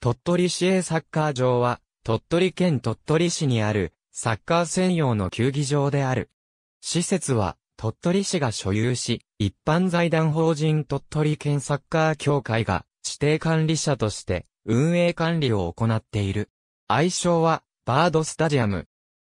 鳥取市営サッカー場は、鳥取県鳥取市にある、サッカー専用の球技場である。施設は、鳥取市が所有し、一般財団法人鳥取県サッカー協会が、指定管理者として、運営管理を行っている。愛称は、バードスタジアム。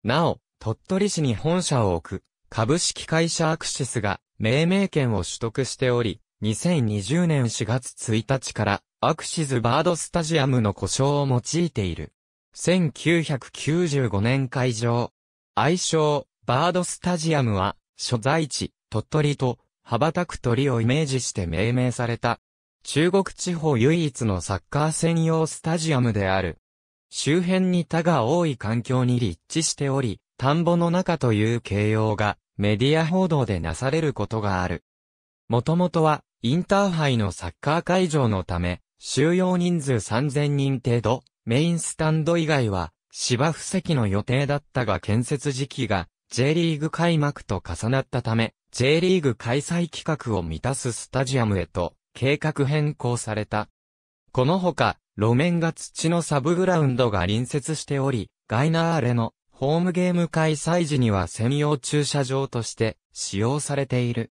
なお、鳥取市に本社を置く、株式会社アクシスが、命名権を取得しており、2020年4月1日から、アクシズバードスタジアムの故障を用いている。1995年会場。愛称、バードスタジアムは、所在地、鳥取と、羽ばたく鳥をイメージして命名された。中国地方唯一のサッカー専用スタジアムである。周辺に田が多い環境に立地しており、田んぼの中という形容がメディア報道でなされることがある。もともとはインターハイのサッカー会場のため、収容人数3000人程度、メインスタンド以外は、芝布石の予定だったが建設時期が J リーグ開幕と重なったため、J リーグ開催規格を満たすスタジアムへと計画変更された。このほか、路面が土のサブグラウンドが隣接しており、ガイナーレのホームゲーム開催時には専用駐車場として使用されている。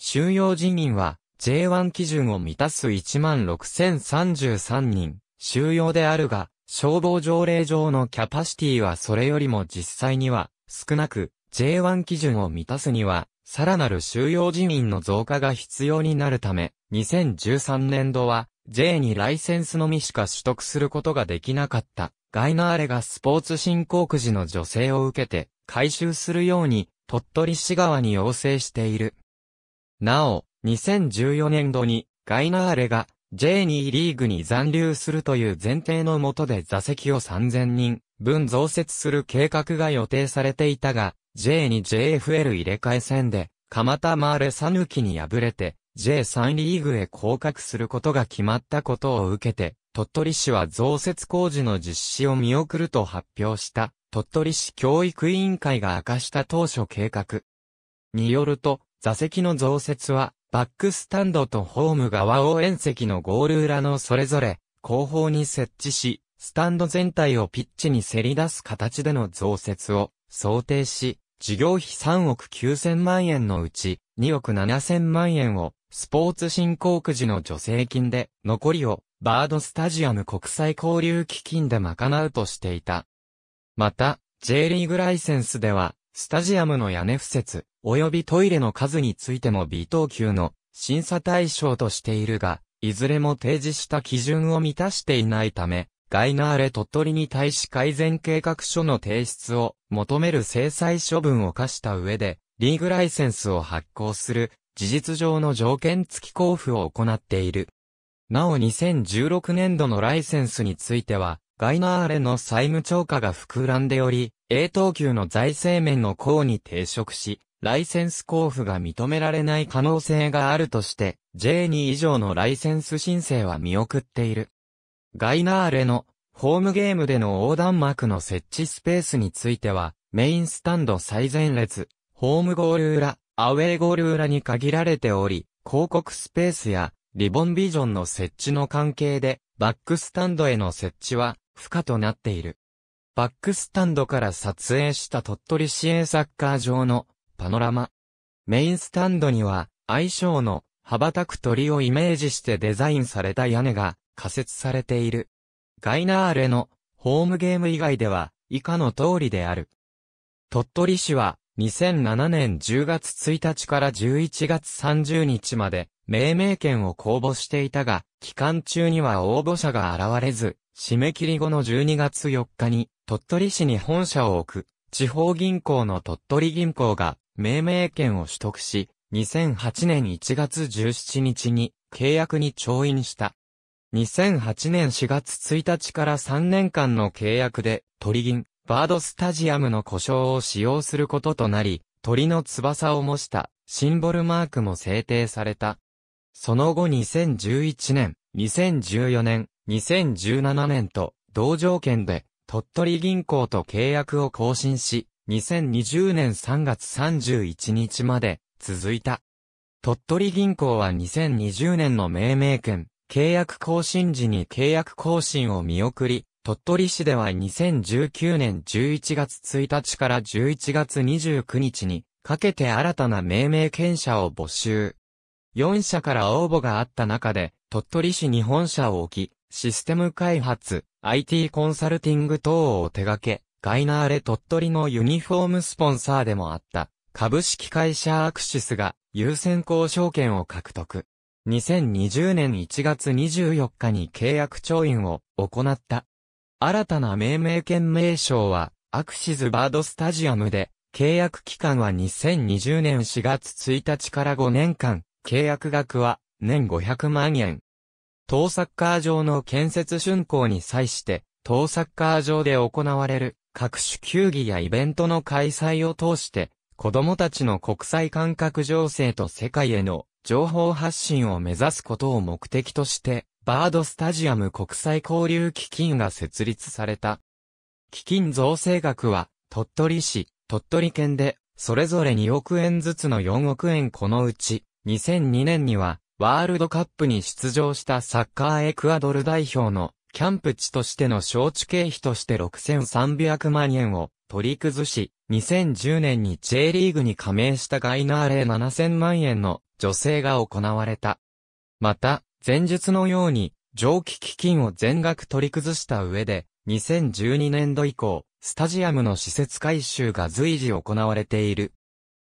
収容人員は J1 基準を満たす16,033人、収容であるが、消防条例上のキャパシティはそれよりも実際には少なく、J1 基準を満たすには、さらなる収容人員の増加が必要になるため、2013年度は J 2ライセンスのみしか取得することができなかった。ガイナーレがスポーツ振興くじの助成を受けて、回収するように、鳥取市側に要請している。なお、2014年度にガイナーレが J2 リーグに残留するという前提のもとで座席を3000人分増設する計画が予定されていたが、J2JFL 入れ替え戦で、蒲田マーレサヌキに敗れて、J3 リーグへ降格することが決まったことを受けて、鳥取市は増設工事の実施を見送ると発表した、鳥取市教育委員会が明かした当初計画。によると、座席の増設は、バックスタンドとホーム側を援席のゴール裏のそれぞれ、後方に設置し、スタンド全体をピッチにせり出す形での増設を想定し、事業費3億9000万円のうち2億7000万円をスポーツ振興くじの助成金で、残りをバードスタジアム国際交流基金で賄うとしていた。また、J リーグライセンスでは、スタジアムの屋根敷設、及びトイレの数についても微等級の審査対象としているが、いずれも提示した基準を満たしていないため、ガイナーレ鳥取に対し改善計画書の提出を求める制裁処分を課した上で、リーグライセンスを発行する事実上の条件付き交付を行っている。なお2016年度のライセンスについては、ガイナーレの債務超過が膨らんでおり、A 等級の財政面の項に抵触し、ライセンス交付が認められない可能性があるとして、J2 以上のライセンス申請は見送っている。ガイナーレのホームゲームでの横断幕の設置スペースについては、メインスタンド最前列、ホームゴール裏、アウェーゴール裏に限られており、広告スペースやリボンビジョンの設置の関係で、バックスタンドへの設置は不可となっている。バックスタンドから撮影した鳥取市営サッカー場のパノラマ。メインスタンドには愛称の羽ばたく鳥をイメージしてデザインされた屋根が仮設されている。ガイナーレのホームゲーム以外では以下の通りである。鳥取市は2007年10月1日から11月30日まで命名権を公募していたが、期間中には応募者が現れず、締め切り後の12月4日に、鳥取市に本社を置く、地方銀行の鳥取銀行が、命名権を取得し、2008年1月17日に、契約に調印した。2008年4月1日から3年間の契約で、鳥銀、バードスタジアムの故障を使用することとなり、鳥の翼を模したシンボルマークも制定された。その後2011年、2014年、2017年と同条件で鳥取銀行と契約を更新し、2020年3月31日まで続いた。鳥取銀行は2020年の命名権、契約更新時に契約更新を見送り、鳥取市では2019年11月1日から11月29日にかけて新たな命名権者を募集。4社から応募があった中で、鳥取市日本社を置き、システム開発、IT コンサルティング等を手掛け、ガイナーレ鳥取のユニフォームスポンサーでもあった、株式会社アクシスが優先交渉権を獲得。2020年1月24日に契約調印を行った。新たな命名権名称は、アクシズバードスタジアムで、契約期間は2020年4月1日から5年間、契約額は年500万円、当サッカー場の建設竣工に際して、当サッカー場で行われる各種球技やイベントの開催を通して、子供たちの国際感覚情勢と世界への情報発信を目指すことを目的として、バードスタジアム国際交流基金が設立された。基金造成額は、鳥取市、鳥取県で、それぞれ2億円ずつの4億円このうち、2002年には、ワールドカップに出場したサッカーエクアドル代表のキャンプ地としての招致経費として6300万円を取り崩し、2010年に J リーグに加盟したガイナーレ7000万円の助成が行われた。また、前述のように、蒸気基金を全額取り崩した上で、2012年度以降、スタジアムの施設改修が随時行われている。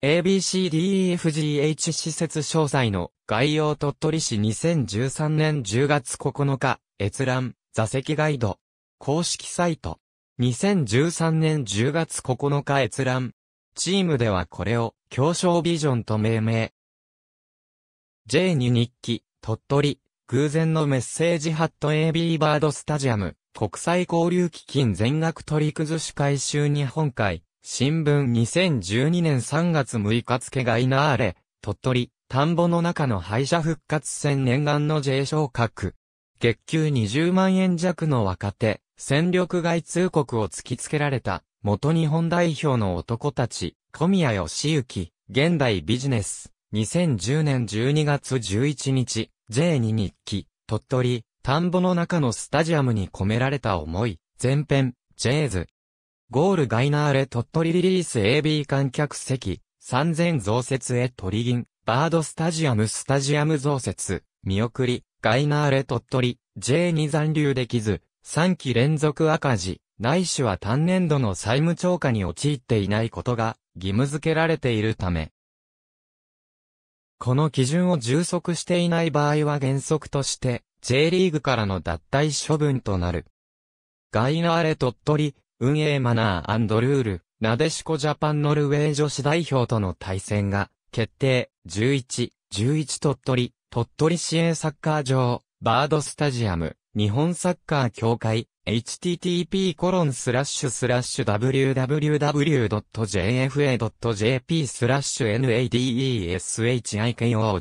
ABCDEFGH 施設詳細の概要鳥取市2013年10月9日、閲覧、座席ガイド。公式サイト。2013年10月9日閲覧。チームではこれを、協商ビジョンと命名。J2 日記、鳥取、偶然のメッセージハット AB バードスタジアム、国際交流基金全額取り崩し回収日本海、新聞2012年3月6日付がいなあれ、鳥取、田んぼの中の敗者復活戦念願の J 昇格。月給20万円弱の若手、戦力外通告を突きつけられた、元日本代表の男たち、小宮義行、現代ビジネス、2010年12月11日、J2 日記、鳥取、田んぼの中のスタジアムに込められた思い、前編、ジェーズ、ゴールガイナーレ鳥取リリース AB 観客席、3000増設へ鳥銀、バードスタジアムスタジアム増設、見送り、ガイナーレ鳥取、J2 残留できず、3期連続赤字、ないしは単年度の債務超過に陥っていないことが義務付けられているため。この基準を充足していない場合は原則として、J リーグからの脱退処分となる。ガイナーレ鳥取、運営マナールール、なでしこジャパンノルウェー女子代表との対戦が決定。11、11鳥取、鳥取市営サッカー場、バードスタジアム、日本サッカー協会、http コロンスラッシュスラッシュ www.jfa.jp スラッシュ nadeshiko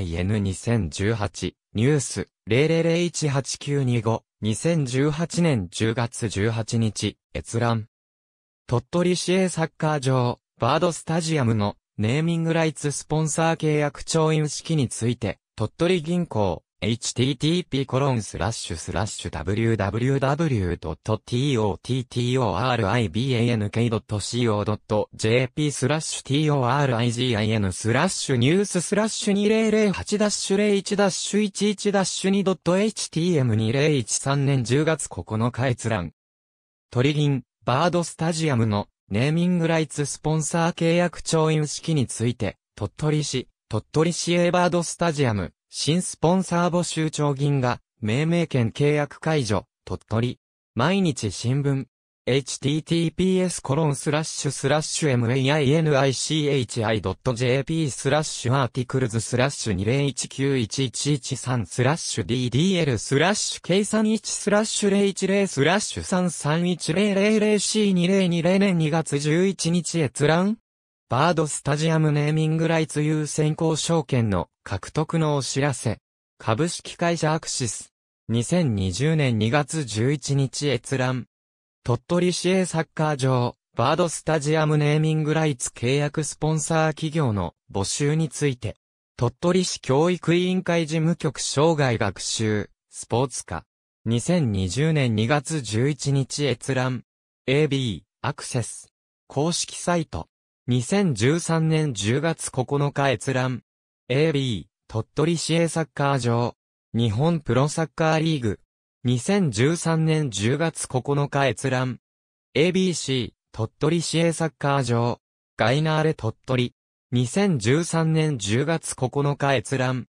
japan2018 ニュース0001892-5 2018年10月18日、閲覧。鳥取市営サッカー場、バードスタジアムのネーミングライツスポンサー契約調印式について、鳥取銀行、http://www.tottoribank.co.jp スラッシュ torigin スラッシュニューススラッシュ 2008-01-11-2.htm2013 年10月9日閲覧。トリギン、バードスタジアムのネーミングライツスポンサー契約調印式について、鳥取市、鳥取市エバードスタジアム、新スポンサー募集長銀が、命名権契約解除、鳥取。毎日新聞。https コロンスラッシュスラッシュ mainichi.jp スラッシュアーティクルズスラッシュ2019111スラッシュ ddl スラッシュ計31スラッシュ010スラッシュ3 3 1 0 0 0 c 2 0 2 0年2月11日閲覧バードスタジアムネーミングライツ優先行証券の獲得のお知らせ。株式会社アクシス。2020年2月11日閲覧。鳥取市営サッカー場、バードスタジアムネーミングライツ契約スポンサー企業の募集について、鳥取市教育委員会事務局生涯学習、スポーツ科。2020年2月11日閲覧。AB、アクセス。公式サイト。2013年10月9日閲覧。AB、鳥取市営サッカー場。日本プロサッカーリーグ。2013年10月9日閲覧。ABC、鳥取市営サッカー場。ガイナーレ鳥取。2013年10月9日閲覧。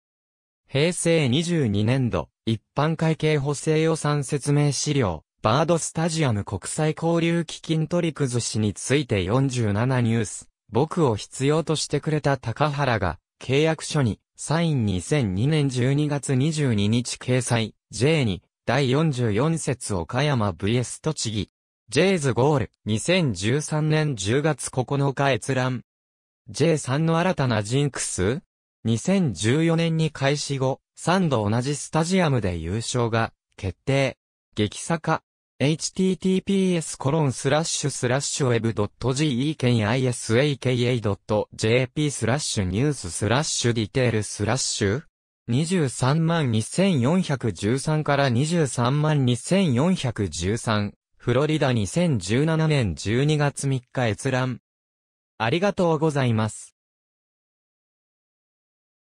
平成22年度、一般会計補正予算説明資料。バードスタジアム国際交流基金取り崩しについて47ニュース、僕を必要としてくれた高原が、契約書に、サイン2002年12月22日掲載、J に、第44節岡山 vs 栃木。J ズゴール、2013年10月9日閲覧。J さんの新たなジンクス ?2014 年に開始後、3度同じスタジアムで優勝が決定。激坂、https://web.gekenisa.jp k a スラッシュニューススラッシュディテールスラッシュ23万2413から23万2413フロリダ2017年12月3日閲覧ありがとうございます。